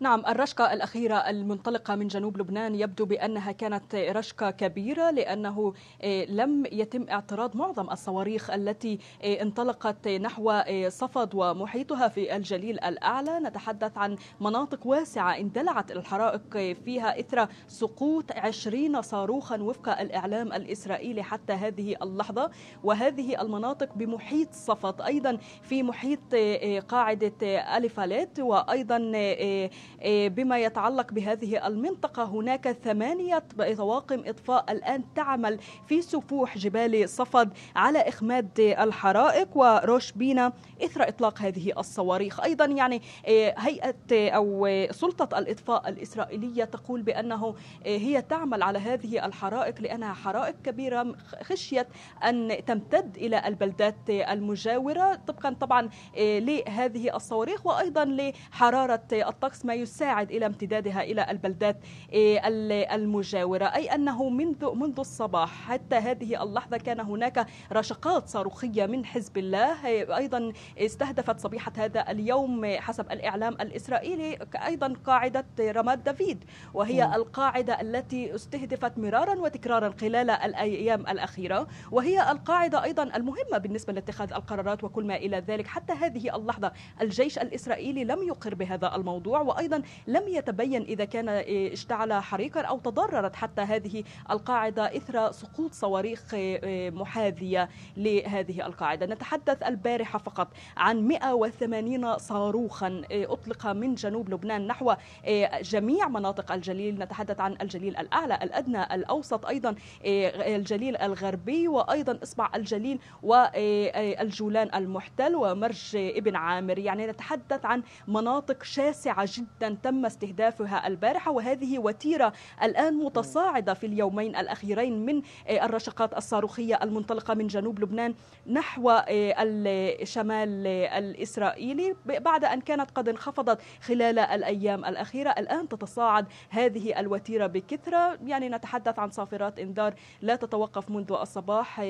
نعم الرشقة الأخيرة المنطلقة من جنوب لبنان يبدو بأنها كانت رشقة كبيرة لأنه إيه، لم يتم اعتراض معظم الصواريخ التي إيه، انطلقت نحو إيه، صفد ومحيطها في الجليل الأعلى نتحدث عن مناطق واسعة اندلعت الحرائق فيها إثر سقوط عشرين صاروخا وفق الإعلام الإسرائيلي حتى هذه اللحظة وهذه المناطق بمحيط صفد أيضا في محيط قاعدة ألفاليت وأيضا آه، بما يتعلق بهذه المنطقة هناك ثمانية طواقم إطفاء الآن تعمل في سفوح جبال صفد على إخماد الحرائق وروش بينا إثر إطلاق هذه الصواريخ أيضا يعني آه، هيئة أو سلطة الإطفاء الإسرائيلية تقول بأنه آه، هي تعمل على هذه الحرائق لأنها حرائق كبيرة خشية أن تمتد إلى البلدات المجاورة طبقا طبعا لهذه الصواريخ وأيضا لحرارة الطقس ما يساعد إلى امتدادها إلى البلدات إيه، المجاورة أي أنه منذ منذ الصباح حتى هذه اللحظة كان هناك رشقات صاروخية من حزب الله أيضا استهدفت صبيحة هذا اليوم حسب الإعلام الإسرائيلي أيضا قاعدة رماد دافيد وهي م. القاعدة التي استهدفت مرارا وتكرارا خلال الأيام الأخيرة وهي القاعدة أيضا المهمة بالنسبة لاتخاذ القرارات وكل ما إلى ذلك حتى هذه اللحظة الجيش الإسرائيلي لم يقر بهذا الموضوع وأيضا أيضا لم يتبين إذا كان إيه، اشتعل حريقا أو تضررت حتى هذه القاعدة إثر سقوط صواريخ إيه، محاذية لهذه القاعدة نتحدث البارحة فقط عن 180 صاروخا إيه، أطلق من جنوب لبنان نحو جميع مناطق الجليل نتحدث عن الجليل الأعلى الأدنى الأوسط أيضا الجليل الغربي وأيضا إصبع الجليل والجولان المحتل ومرج ابن عامر يعني نتحدث عن مناطق شاسعة جدا جدا تم استهدافها البارحة وهذه وتيرة الآن متصاعدة في اليومين الأخيرين من آه، الرشقات الصاروخية المنطلقة من جنوب لبنان نحو آه، الشمال آه، الإسرائيلي بعد أن كانت قد انخفضت خلال الأيام الأخيرة الآن تتصاعد هذه الوتيرة بكثرة يعني نتحدث عن صافرات إنذار لا تتوقف منذ الصباح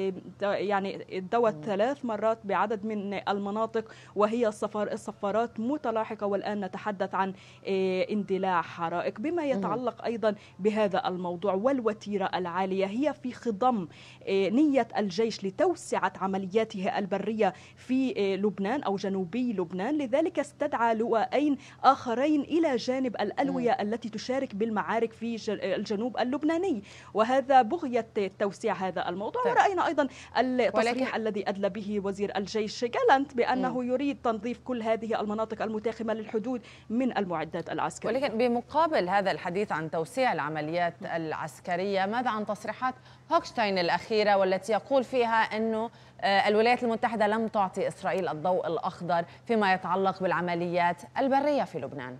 يعني دوت ثلاث مرات بعدد من المناطق وهي الصفارات متلاحقة والآن نتحدث عن إيه، اندلاع حرائق بما يتعلق أيضا بهذا الموضوع والوتيرة العالية هي في خضم إيه، نية الجيش لتوسعة عملياته البرية في إيه، لبنان أو جنوبي لبنان لذلك استدعى لواءين آخرين إلى جانب الألوية التي تشارك بالمعارك في الجنوب اللبناني وهذا بغية توسيع هذا الموضوع طيب. ورأينا أيضا التصريح ولكن... الذي أدلى به وزير الجيش جالنت بأنه م. يريد تنظيف كل هذه المناطق المتاخمة للحدود من المعدات المعدات العسكرية ولكن بمقابل هذا الحديث عن توسيع العمليات العسكرية ماذا عن تصريحات هوكشتاين الأخيرة والتي يقول فيها أنه آه، الولايات المتحدة لم تعطي إسرائيل الضوء الأخضر فيما يتعلق بالعمليات البرية في لبنان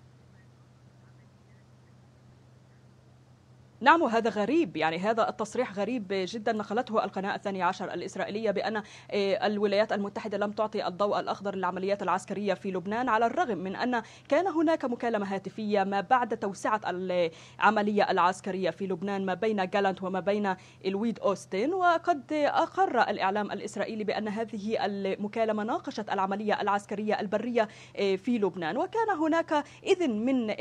نعم وهذا غريب يعني هذا التصريح غريب جدا نقلته القناة الثانية عشر الإسرائيلية بأن آه، الولايات المتحدة لم تعطي الضوء الأخضر للعمليات العسكرية في لبنان على الرغم من أن كان هناك مكالمة هاتفية ما بعد توسعة العملية العسكرية في لبنان ما بين جالانت وما بين الويد أوستن وقد أقر الإعلام الإسرائيلي بأن هذه المكالمة ناقشت العملية العسكرية البرية آه، في لبنان وكان هناك إذن من آه،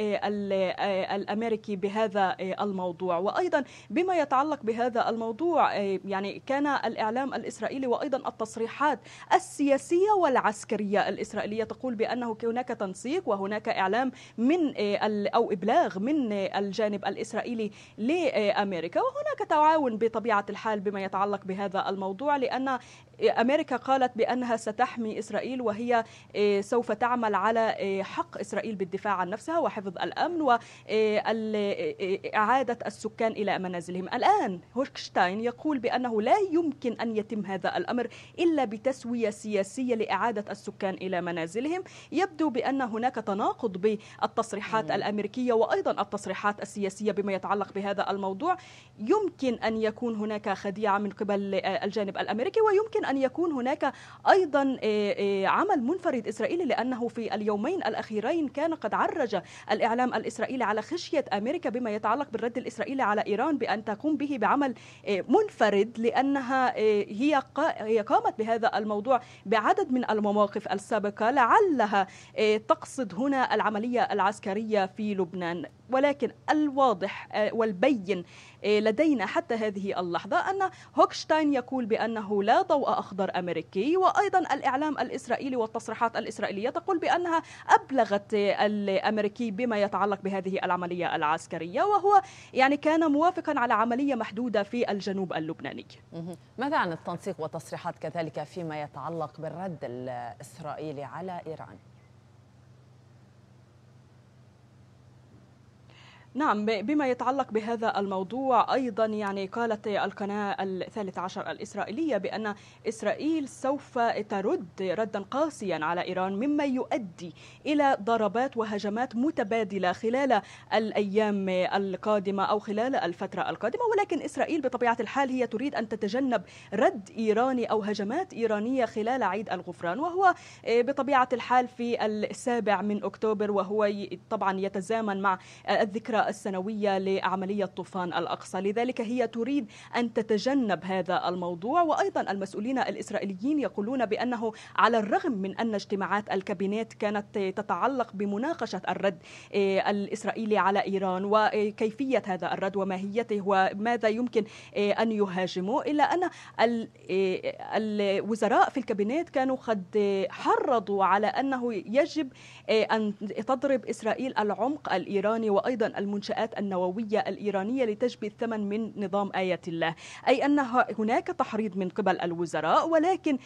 الأمريكي بهذا الموضوع الموضوع وأيضا بما يتعلق بهذا الموضوع آه، يعني كان الإعلام الإسرائيلي وأيضا التصريحات السياسية والعسكرية الإسرائيلية تقول بأنه هناك تنسيق وهناك إعلام من آه، أو إبلاغ من آه، الجانب الإسرائيلي لأمريكا وهناك تعاون بطبيعة الحال بما يتعلق بهذا الموضوع لأن أمريكا قالت بأنها ستحمي إسرائيل وهي سوف تعمل على حق إسرائيل بالدفاع عن نفسها وحفظ الأمن وإعادة السكان إلى منازلهم الآن هوشكشتاين يقول بأنه لا يمكن أن يتم هذا الأمر إلا بتسوية سياسية لإعادة السكان إلى منازلهم يبدو بأن هناك تناقض بالتصريحات الأمريكية وأيضا التصريحات السياسية بما يتعلق بهذا الموضوع يمكن أن يكون هناك خديعة من قبل آه، الجانب الأمريكي ويمكن أن يكون هناك أيضا آه، آه، عمل منفرد إسرائيلي لأنه في اليومين الأخيرين كان قد عرج الإعلام الإسرائيلي على خشية أمريكا بما يتعلق بالرد الإسرائيلي الإسرائيلي على إيران بأن تقوم به بعمل آه، منفرد لأنها آه، هي هي قامت بهذا الموضوع بعدد من المواقف السابقة لعلها آه، تقصد هنا العملية العسكرية في لبنان ولكن الواضح آه، والبين آه، لدينا حتى هذه اللحظة أن هوكشتاين يقول بأنه لا ضوء أخضر أمريكي وأيضا الإعلام الإسرائيلي والتصريحات الإسرائيلية تقول بأنها أبلغت آه، الأمريكي بما يتعلق بهذه العملية العسكرية وهو يعني كان موافقا على عملية محدودة في الجنوب اللبناني ماذا عن التنسيق والتصريحات كذلك فيما يتعلق بالرد الإسرائيلي على إيران؟ نعم بما يتعلق بهذا الموضوع أيضا يعني قالت القناة الثالث عشر الإسرائيلية بأن إسرائيل سوف ترد ردا قاسيا على إيران مما يؤدي إلى ضربات وهجمات متبادلة خلال الأيام القادمة أو خلال الفترة القادمة ولكن إسرائيل بطبيعة الحال هي تريد أن تتجنب رد إيراني أو هجمات إيرانية خلال عيد الغفران وهو آه، بطبيعة الحال في السابع من أكتوبر وهو طبعا يتزامن مع الذكرى السنوية لعملية طوفان الأقصى لذلك هي تريد أن تتجنب هذا الموضوع وأيضا المسؤولين الإسرائيليين يقولون بأنه على الرغم من أن اجتماعات الكابينات كانت تتعلق بمناقشة الرد إيه، الإسرائيلي على إيران وكيفية هذا الرد وماهيته وماذا يمكن إيه، أن يهاجمه إلا أن إيه، الوزراء في الكابينات كانوا قد حرضوا على أنه يجب أن تضرب إسرائيل العمق الإيراني وأيضا المنشآت النووية الإيرانية لتجبي الثمن من نظام آية الله أي أن هناك تحريض من قبل الوزراء ولكن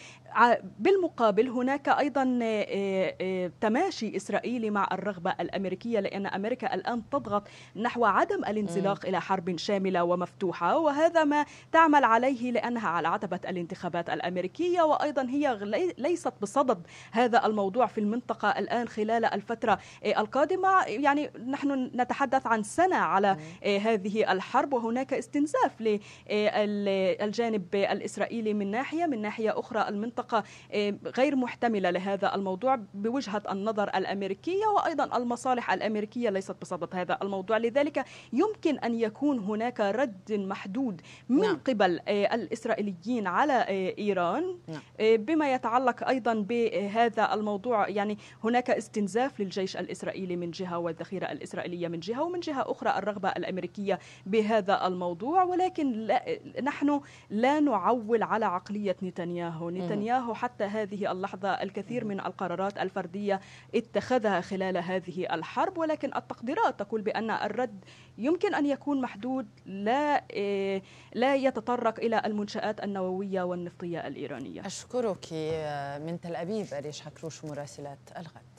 بالمقابل هناك أيضا آه، آه، آه، تماشي إسرائيلي مع الرغبة الأمريكية لأن أمريكا الآن تضغط نحو عدم الانزلاق إلى حرب شاملة ومفتوحة وهذا ما تعمل عليه لأنها على عتبة الانتخابات الأمريكية وأيضا هي ليست بصدد هذا الموضوع في المنطقة الآن خلال الفترة القادمة يعني نحن نتحدث عن سنة على آه، هذه الحرب وهناك استنزاف للجانب آه، الإسرائيلي من ناحية من ناحية أخرى المنطقة آه، غير محتملة لهذا الموضوع بوجهة النظر الأمريكية وأيضا المصالح الأمريكية ليست بصدد هذا الموضوع لذلك يمكن أن يكون هناك رد محدود من نعم. قبل الإسرائيليين على إيران نعم. بما يتعلق أيضا بهذا الموضوع يعني هناك استنزاف للجيش الإسرائيلي من جهة والذخيرة الإسرائيلية من جهة ومن جهة أخرى الرغبة الأمريكية بهذا الموضوع ولكن لا نحن لا نعول على عقلية نتنياهو نتنياهو حتى هذه اللحظة الكثير من القرارات الفردية اتخذها خلال هذه الحرب ولكن التقديرات تقول بأن الرد يمكن أن يكون محدود لا إيه، لا يتطرق إلى المنشآت النووية والنفطية الإيرانية أشكرك آه، من تل أبيب أريش حكروش مراسلات الغد